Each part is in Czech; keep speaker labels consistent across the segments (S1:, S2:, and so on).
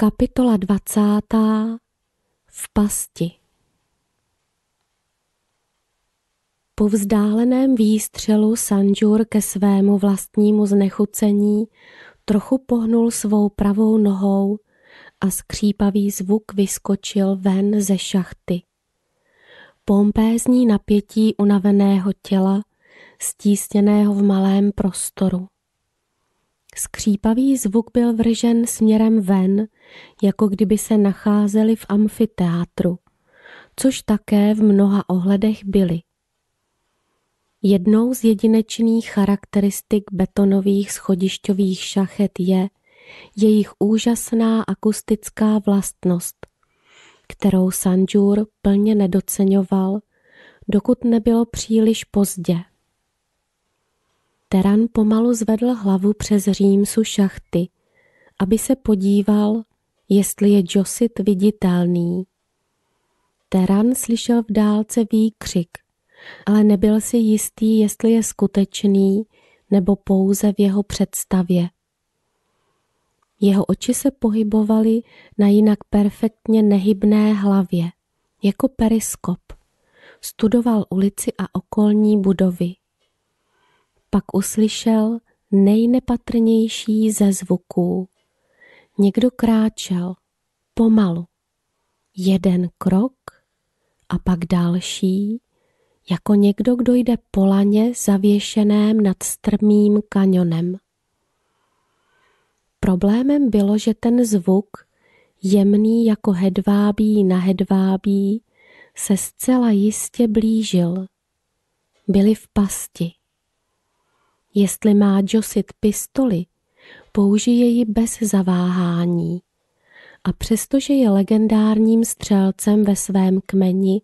S1: Kapitola 20. V pasti Po vzdáleném výstřelu Sanjur ke svému vlastnímu znechucení trochu pohnul svou pravou nohou a skřípavý zvuk vyskočil ven ze šachty. Pompézní napětí unaveného těla, stísněného v malém prostoru. Skřípavý zvuk byl vržen směrem ven, jako kdyby se nacházeli v amfiteátru, což také v mnoha ohledech byli. Jednou z jedinečných charakteristik betonových schodišťových šachet je jejich úžasná akustická vlastnost, kterou Sanjur plně nedoceňoval, dokud nebylo příliš pozdě. Teran pomalu zvedl hlavu přes římsu šachty, aby se podíval, jestli je Josit viditelný. Teran slyšel v dálce výkřik, ale nebyl si jistý, jestli je skutečný nebo pouze v jeho představě. Jeho oči se pohybovaly na jinak perfektně nehybné hlavě, jako periskop. Studoval ulici a okolní budovy. Pak uslyšel nejnepatrnější ze zvuků. Někdo kráčel pomalu. Jeden krok a pak další, jako někdo, kdo jde po laně zavěšeném nad strmým kanionem. Problémem bylo, že ten zvuk, jemný jako hedvábí na hedvábí, se zcela jistě blížil. Byli v pasti. Jestli má Josit pistoli, použije ji bez zaváhání. A přestože je legendárním střelcem ve svém kmeni,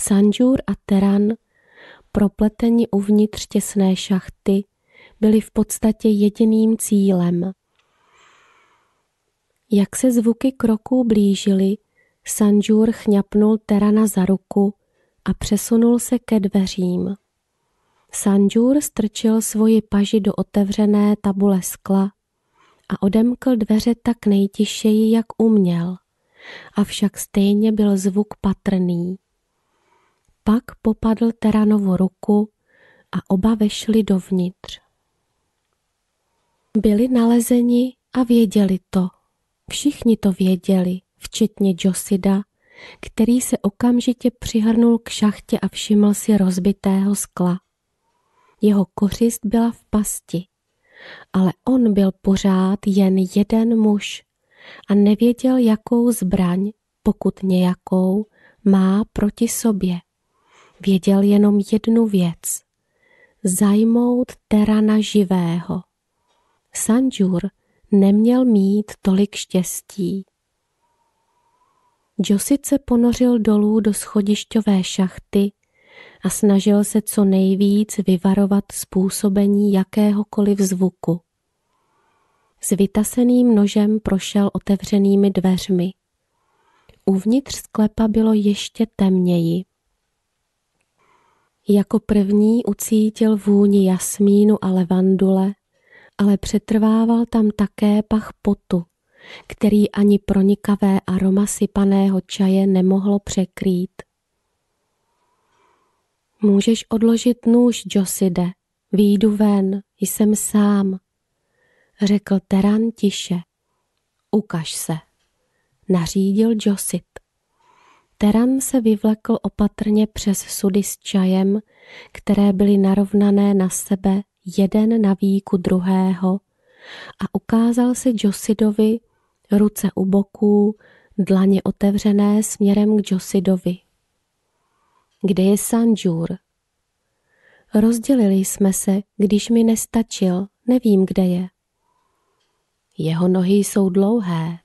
S1: Sanjur a Teran, propleteni uvnitř těsné šachty, byli v podstatě jediným cílem. Jak se zvuky kroků blížily, Sanjur chňapnul Terana za ruku a přesunul se ke dveřím. Sanjur strčil svoji paži do otevřené tabule skla a odemkl dveře tak nejtišeji, jak uměl. Avšak stejně byl zvuk patrný. Pak popadl Teranovu ruku a oba vešli dovnitř. Byli nalezeni a věděli to. Všichni to věděli, včetně Josida, který se okamžitě přihrnul k šachtě a všiml si rozbitého skla. Jeho kořist byla v pasti. Ale on byl pořád jen jeden muž a nevěděl, jakou zbraň, pokud nějakou, má proti sobě. Věděl jenom jednu věc. Zajmout terana živého. Sanjur neměl mít tolik štěstí. Josit se ponořil dolů do schodišťové šachty a snažil se co nejvíc vyvarovat způsobení jakéhokoliv zvuku. S vytaseným nožem prošel otevřenými dveřmi. Uvnitř sklepa bylo ještě temněji. Jako první ucítil vůni jasmínu a levandule, ale přetrvával tam také pach potu, který ani pronikavé aroma sypaného čaje nemohlo překrýt. Můžeš odložit nůž, Joside. Výjdu ven, jsem sám, řekl Teran tiše. Ukaž se, nařídil Josit. Teran se vyvlekl opatrně přes sudy s čajem, které byly narovnané na sebe jeden na výku druhého a ukázal se Josidovi ruce u boků, dlaně otevřené směrem k Josidovi kde je Sanjur. Rozdělili jsme se, když mi nestačil, nevím, kde je. Jeho nohy jsou dlouhé.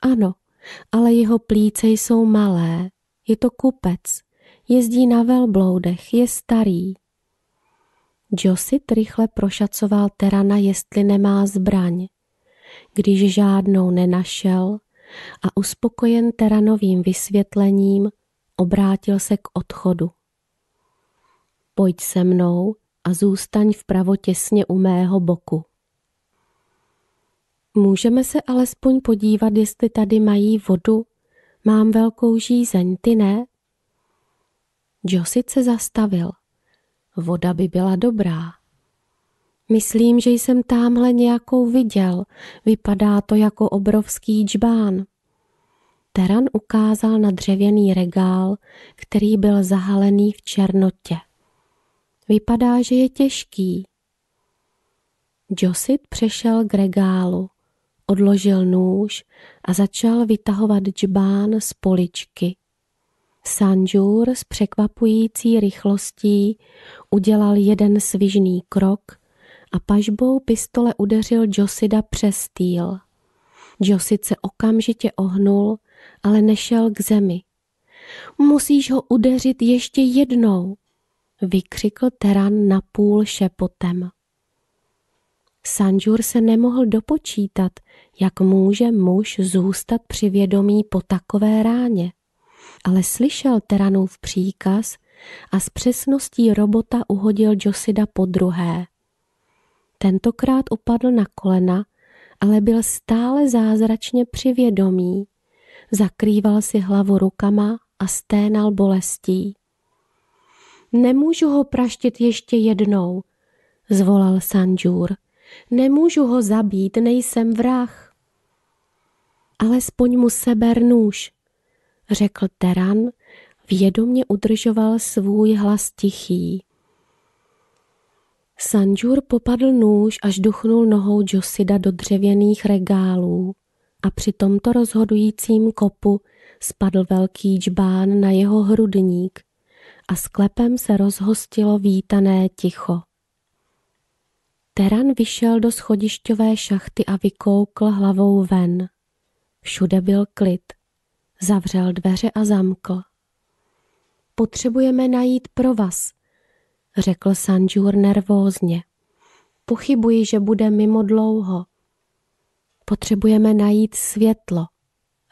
S1: Ano, ale jeho plíce jsou malé. Je to kupec. Jezdí na velbloudech, je starý. Josit rychle prošacoval Terana, jestli nemá zbraň. Když žádnou nenašel a uspokojen Teranovým vysvětlením, obrátil se k odchodu. Pojď se mnou a zůstaň vpravo těsně u mého boku. Můžeme se alespoň podívat, jestli tady mají vodu. Mám velkou žízeň, ty ne? Josit se zastavil. Voda by byla dobrá. Myslím, že jsem tamhle nějakou viděl. Vypadá to jako obrovský džbán. Teran ukázal na dřevěný regál, který byl zahalený v černotě. Vypadá, že je těžký. Josit přešel k regálu, odložil nůž a začal vytahovat džbán z poličky. Sanjur s překvapující rychlostí udělal jeden svižný krok a pažbou pistole udeřil Josida přes stýl. Josid se okamžitě ohnul ale nešel k zemi. Musíš ho udeřit ještě jednou, vykřikl Teran napůl šepotem. Sanžur se nemohl dopočítat, jak může muž zůstat při vědomí po takové ráně. Ale slyšel Teranův příkaz a s přesností robota uhodil Josida po druhé. Tentokrát upadl na kolena, ale byl stále zázračně při vědomí zakrýval si hlavu rukama a sténal bolestí. Nemůžu ho praštit ještě jednou, zvolal Sanjur. Nemůžu ho zabít, nejsem vrah. Alespoň mu seber nůž, řekl Teran, vědomě udržoval svůj hlas tichý. Sanjur popadl nůž, až duchnul nohou Josida do dřevěných regálů a při tomto rozhodujícím kopu spadl velký čbán na jeho hrudník a sklepem se rozhostilo vítané ticho. Teran vyšel do schodišťové šachty a vykoukl hlavou ven. Všude byl klid. Zavřel dveře a zamkl. Potřebujeme najít pro vás, řekl Sanjur nervózně. Pochybuji, že bude mimo dlouho. Potřebujeme najít světlo,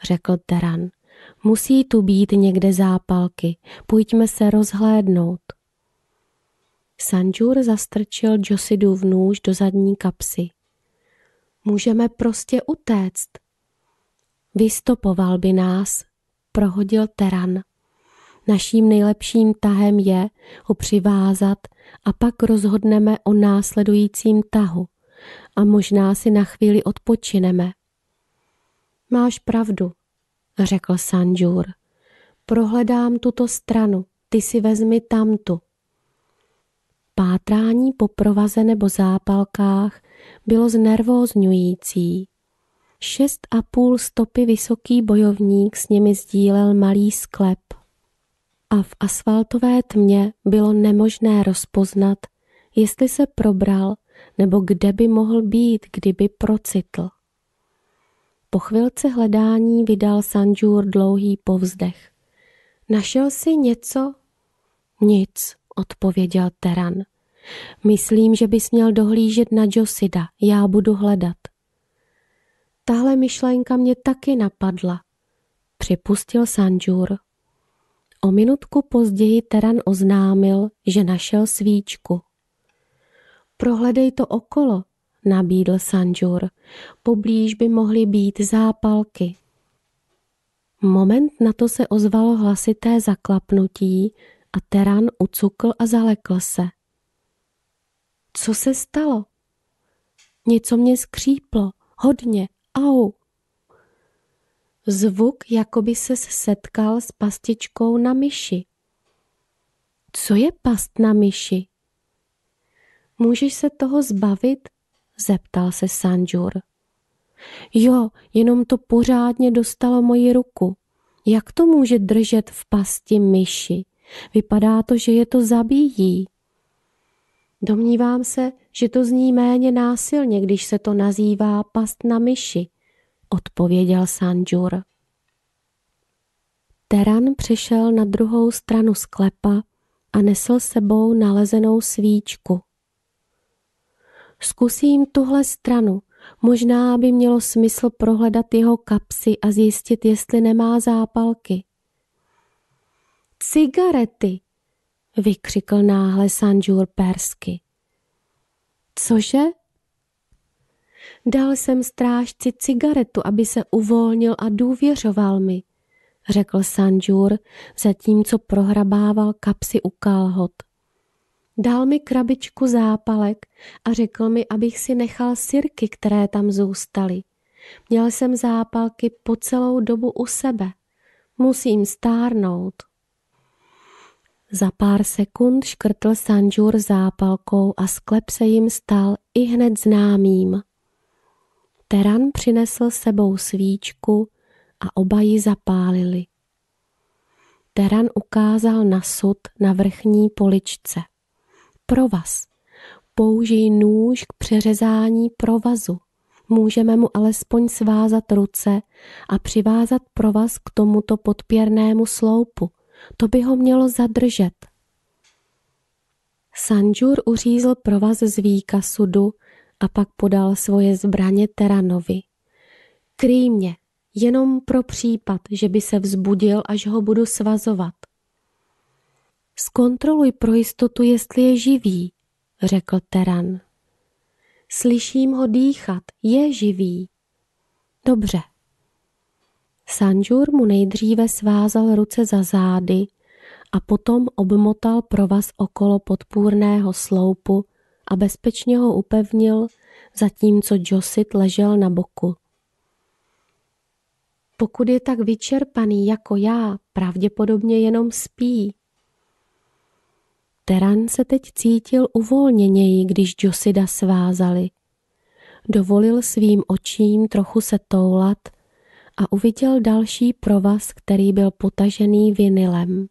S1: řekl Teran. Musí tu být někde zápalky, pojďme se rozhlédnout. Sanjur zastrčil v nůž do zadní kapsy. Můžeme prostě utéct. Vystopoval by nás, prohodil Teran. Naším nejlepším tahem je ho přivázat a pak rozhodneme o následujícím tahu a možná si na chvíli odpočineme. Máš pravdu, řekl Sanjur. Prohledám tuto stranu, ty si vezmi tamtu. Pátrání po provaze nebo zápalkách bylo znervózňující. Šest a půl stopy vysoký bojovník s nimi sdílel malý sklep. A v asfaltové tmě bylo nemožné rozpoznat, jestli se probral nebo kde by mohl být, kdyby procitl. Po chvilce hledání vydal Sanjur dlouhý povzdech. Našel si něco? Nic, odpověděl Teran. Myslím, že bys měl dohlížet na Josida, já budu hledat. Tahle myšlenka mě taky napadla, připustil Sanjur. O minutku později Teran oznámil, že našel svíčku. Prohledej to okolo, nabídl Sanjur. Poblíž by mohly být zápalky. Moment na to se ozvalo hlasité zaklapnutí a Teran ucukl a zalekl se. Co se stalo? Něco mě skříplo, hodně, au. Zvuk, jako by se setkal s pastičkou na myši. Co je past na myši? Můžeš se toho zbavit? Zeptal se Sanjur. Jo, jenom to pořádně dostalo moji ruku. Jak to může držet v pasti myši? Vypadá to, že je to zabíjí. Domnívám se, že to zní méně násilně, když se to nazývá past na myši, odpověděl Sanjur. Teran přešel na druhou stranu sklepa a nesl sebou nalezenou svíčku. Zkusím tuhle stranu. Možná by mělo smysl prohledat jeho kapsy a zjistit, jestli nemá zápalky. Cigarety! vykřikl náhle Sanjur persky. Cože? Dal jsem strážci cigaretu, aby se uvolnil a důvěřoval mi, řekl Sanjur, zatímco prohrabával kapsy u kalhot. Dal mi krabičku zápalek a řekl mi, abych si nechal sirky, které tam zůstaly. Měl jsem zápalky po celou dobu u sebe. Musím stárnout. Za pár sekund škrtl Sanžur zápalkou a sklep se jim stal i hned známým. Teran přinesl sebou svíčku a oba ji zapálili. Teran ukázal na sud na vrchní poličce provaz. Použij nůž k přeřezání provazu. Můžeme mu alespoň svázat ruce a přivázat provaz k tomuto podpěrnému sloupu. To by ho mělo zadržet. Sanjur uřízl provaz z výka sudu a pak podal svoje zbraně Teranovi. Krýmě, jenom pro případ, že by se vzbudil, až ho budu svazovat. Zkontroluj pro jistotu, jestli je živý, řekl Teran. Slyším ho dýchat, je živý. Dobře. Sanžur mu nejdříve svázal ruce za zády a potom obmotal provaz okolo podpůrného sloupu a bezpečně ho upevnil, zatímco Josit ležel na boku. Pokud je tak vyčerpaný jako já, pravděpodobně jenom spí, Teran se teď cítil uvolněněji, když Josida svázali. Dovolil svým očím trochu se toulat a uviděl další provaz, který byl potažený vinilem.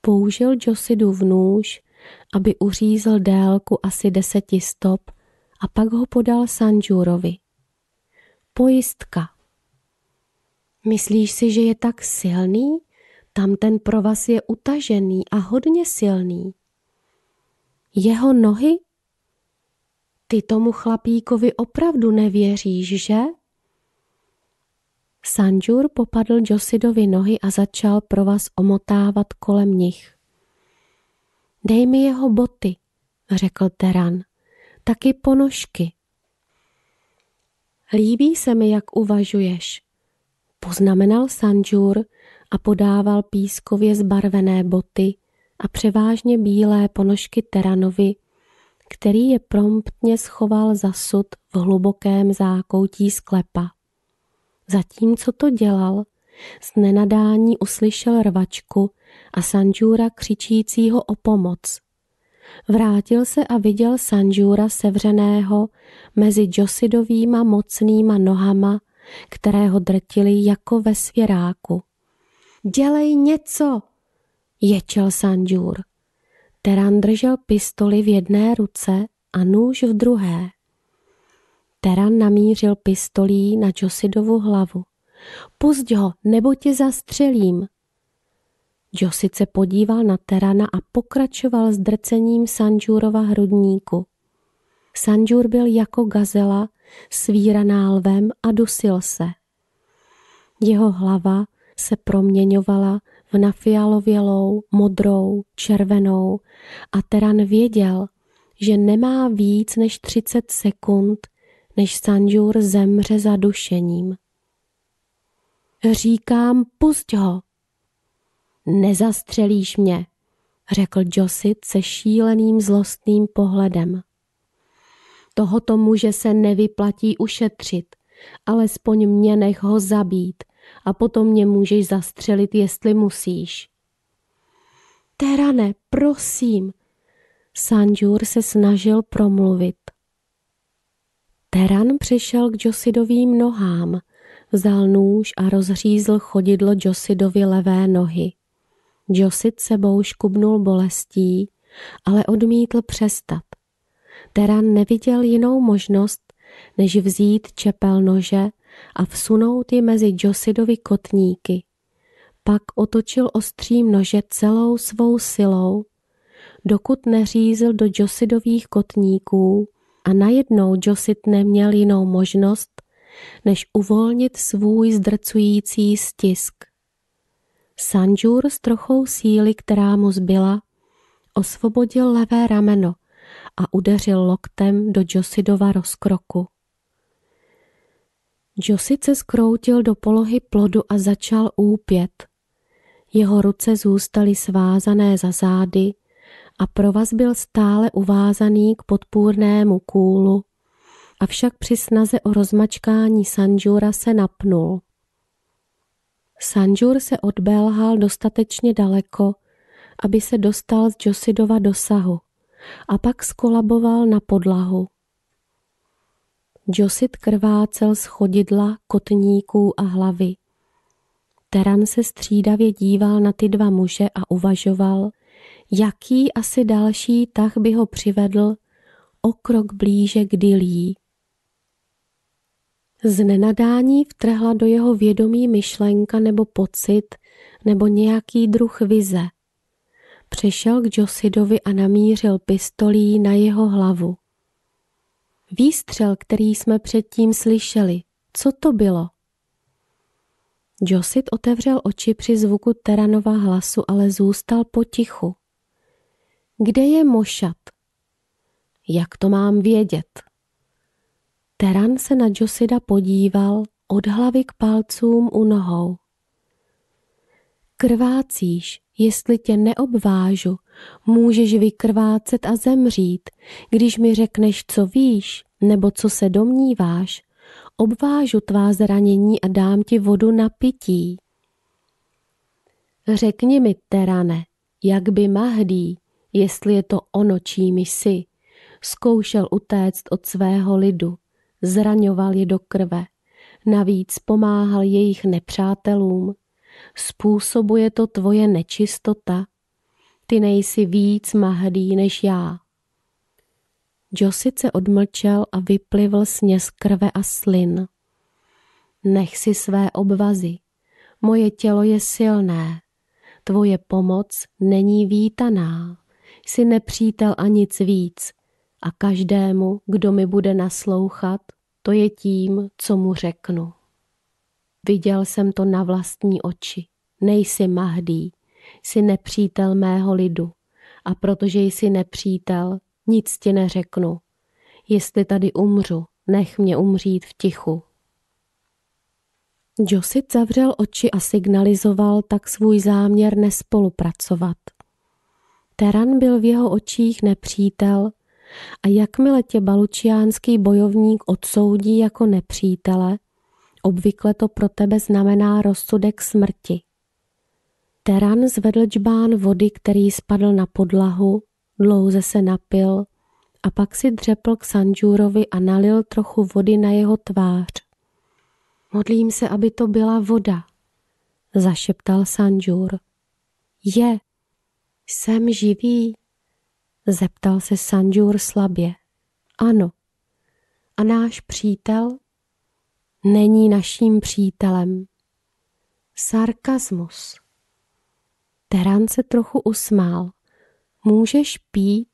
S1: Použil Josidu v nůž, aby uřízl délku asi deseti stop a pak ho podal Sanjurovi. Pojistka. Myslíš si, že je tak silný? Tam ten provaz je utažený a hodně silný. Jeho nohy? Ty tomu chlapíkovi opravdu nevěříš, že? Sanjur popadl Josidovi nohy a začal provaz omotávat kolem nich. Dej mi jeho boty, řekl Teran, taky ponožky. Líbí se mi, jak uvažuješ, poznamenal Sanjur, a podával pískově zbarvené boty a převážně bílé ponožky Teranovi, který je promptně schoval za sud v hlubokém zákoutí sklepa. Zatímco to dělal, z nenadání uslyšel rvačku a Sanjura křičícího o pomoc. Vrátil se a viděl Sanjura sevřeného mezi Josidovýma mocnýma nohama, které ho drtily jako ve svěráku. Dělej něco, ječel Sanjur. Teran držel pistoli v jedné ruce a nůž v druhé. Teran namířil pistolí na Josidovu hlavu. Pusť ho, nebo tě zastřelím. Josid se podíval na Terana a pokračoval s drcením Sanjurova hrudníku. Sanjur byl jako gazela, svíraná lvem a dusil se. Jeho hlava se proměňovala v nafialovělou, modrou, červenou a Teran věděl, že nemá víc než 30 sekund, než Sanjur zemře zadušením. Říkám, pusť ho. Nezastřelíš mě, řekl Josit se šíleným zlostným pohledem. Tohoto muže se nevyplatí ušetřit, alespoň mě nech ho zabít, a potom mě můžeš zastřelit, jestli musíš. Terane, prosím, Sanjur se snažil promluvit. Teran přišel k Josidovým nohám, vzal nůž a rozřízl chodidlo Josidovi levé nohy. Josid sebou škubnul bolestí, ale odmítl přestat. Teran neviděl jinou možnost, než vzít čepel nože a vsunout ji mezi Josidovi kotníky. Pak otočil ostřím nože celou svou silou, dokud neřízl do Josidových kotníků a najednou Josid neměl jinou možnost, než uvolnit svůj zdrcující stisk. Sanjur s trochou síly, která mu zbyla, osvobodil levé rameno a udeřil loktem do Josidova rozkroku. Josip se skroutil do polohy plodu a začal úpět. Jeho ruce zůstaly svázané za zády a provaz byl stále uvázaný k podpůrnému kůlu, avšak při snaze o rozmačkání Sanžura se napnul. Sanžur se odbelhal dostatečně daleko, aby se dostal z Josidova dosahu a pak skolaboval na podlahu. Josit krvácel z chodidla, kotníků a hlavy. Teran se střídavě díval na ty dva muže a uvažoval, jaký asi další tah by ho přivedl o krok blíže k Dilí. Z nenadání vtrhla do jeho vědomí myšlenka nebo pocit nebo nějaký druh vize. Přešel k Josidovi a namířil pistolí na jeho hlavu. Výstřel, který jsme předtím slyšeli, co to bylo? Josit otevřel oči při zvuku Teranova hlasu, ale zůstal potichu. Kde je Mošat? Jak to mám vědět? Teran se na Josida podíval od hlavy k palcům u nohou. Krvácíš, jestli tě neobvážu, Můžeš vykrvácet a zemřít, když mi řekneš, co víš nebo co se domníváš. Obvážu tvá zranění a dám ti vodu na pití. Řekni mi, Terane, jak by Mahdý, jestli je to ono, čím jsi, zkoušel utéct od svého lidu, zraňoval je do krve, navíc pomáhal jejich nepřátelům. Způsobuje to tvoje nečistota, ty nejsi víc Mahdý než já. Josit se odmlčel a vyplivl sněz krve a slin. Nech si své obvazy, moje tělo je silné, tvoje pomoc není vítaná, jsi nepřítel a nic víc a každému, kdo mi bude naslouchat, to je tím, co mu řeknu. Viděl jsem to na vlastní oči, nejsi Mahdý, jsi nepřítel mého lidu a protože jsi nepřítel, nic ti neřeknu. Jestli tady umřu, nech mě umřít v tichu. Josit zavřel oči a signalizoval tak svůj záměr nespolupracovat. Teran byl v jeho očích nepřítel a jakmile tě balučiánský bojovník odsoudí jako nepřítele, obvykle to pro tebe znamená rozsudek smrti. Teran zvedl džbán vody, který spadl na podlahu, dlouze se napil a pak si dřepl k Sanžurovi a nalil trochu vody na jeho tvář. Modlím se, aby to byla voda, zašeptal Sanžur. Je, jsem živý, zeptal se Sanžur slabě. Ano. A náš přítel? Není naším přítelem. Sarkazmus. Terán se trochu usmál. Můžeš pít?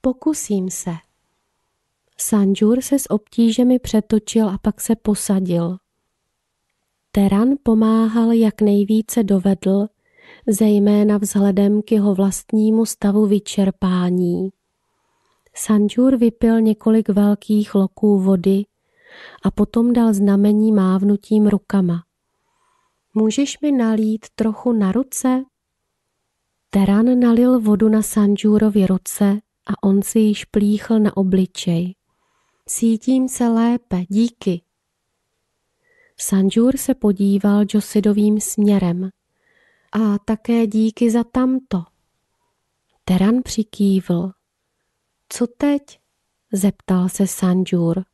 S1: Pokusím se. Sanjur se s obtížemi přetočil a pak se posadil. Teran pomáhal, jak nejvíce dovedl, zejména vzhledem k jeho vlastnímu stavu vyčerpání. Sanjur vypil několik velkých loků vody a potom dal znamení mávnutím rukama. Můžeš mi nalít trochu na ruce? Teran nalil vodu na Sanžúrovi ruce a on si již plíchl na obličej. Cítím se lépe, díky. Sanžur se podíval Josidovým směrem. A také díky za tamto. Teran přikývl. Co teď? zeptal se Sanžur.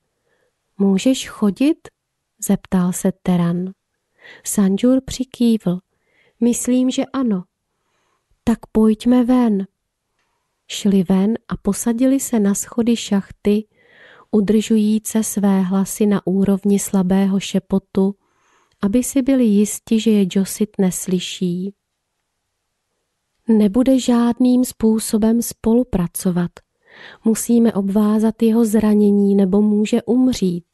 S1: Můžeš chodit? zeptal se Teran. Sanjur přikývl. Myslím, že ano. Tak pojďme ven. Šli ven a posadili se na schody šachty, udržujíce své hlasy na úrovni slabého šepotu, aby si byli jisti, že je Josit neslyší. Nebude žádným způsobem spolupracovat. Musíme obvázat jeho zranění nebo může umřít.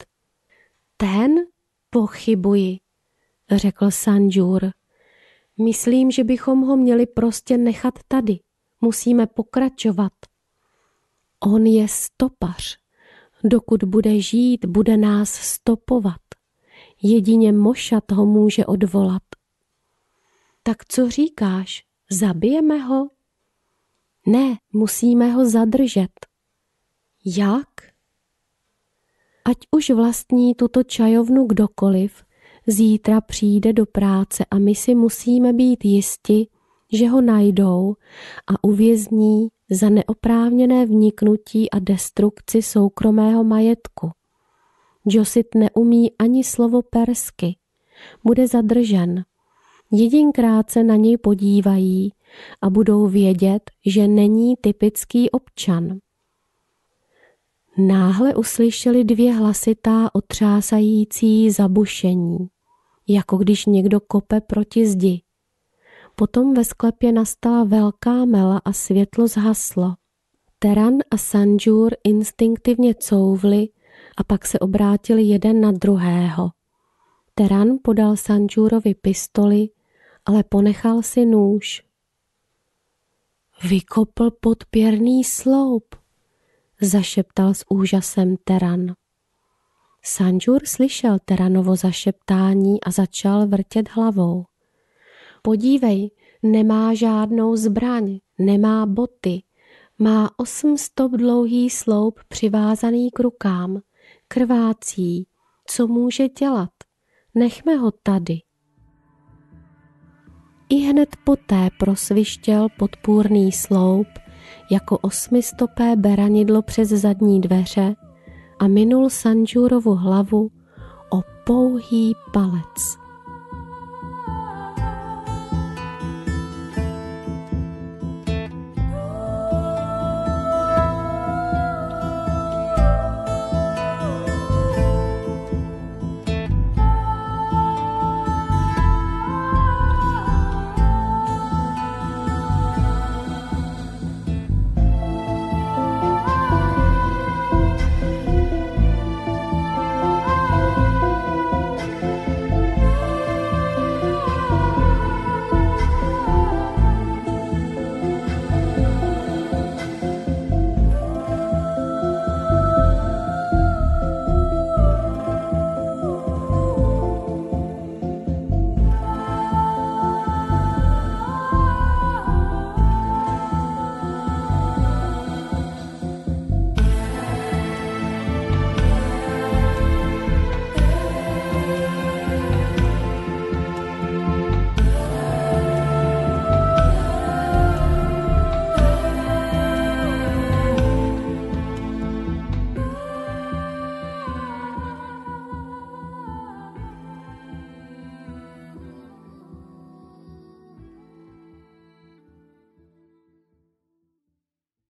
S1: Ten? Pochybuji řekl Sanjur. Myslím, že bychom ho měli prostě nechat tady. Musíme pokračovat. On je stopař. Dokud bude žít, bude nás stopovat. Jedině mošat ho může odvolat. Tak co říkáš? Zabijeme ho? Ne, musíme ho zadržet. Jak? Ať už vlastní tuto čajovnu kdokoliv, zítra přijde do práce a my si musíme být jisti, že ho najdou a uvězní za neoprávněné vniknutí a destrukci soukromého majetku. Josit neumí ani slovo persky. Bude zadržen. Jedinkrát se na něj podívají a budou vědět, že není typický občan. Náhle uslyšeli dvě hlasitá otřásající zabušení jako když někdo kope proti zdi. Potom ve sklepě nastala velká mela a světlo zhaslo. Teran a Sanjur instinktivně couvli a pak se obrátili jeden na druhého. Teran podal Sanjurovi pistoli, ale ponechal si nůž. Vykopl podpěrný sloup, zašeptal s úžasem Teran. Sanžur slyšel Teranovo zašeptání a začal vrtět hlavou. Podívej, nemá žádnou zbraň, nemá boty, má osm stop dlouhý sloup přivázaný k rukám, krvácí, co může dělat. Nechme ho tady. I hned poté prosvištěl podpůrný sloup, jako osmistopé beranidlo přes zadní dveře a minul Sanžurovu hlavu o pouhý palec.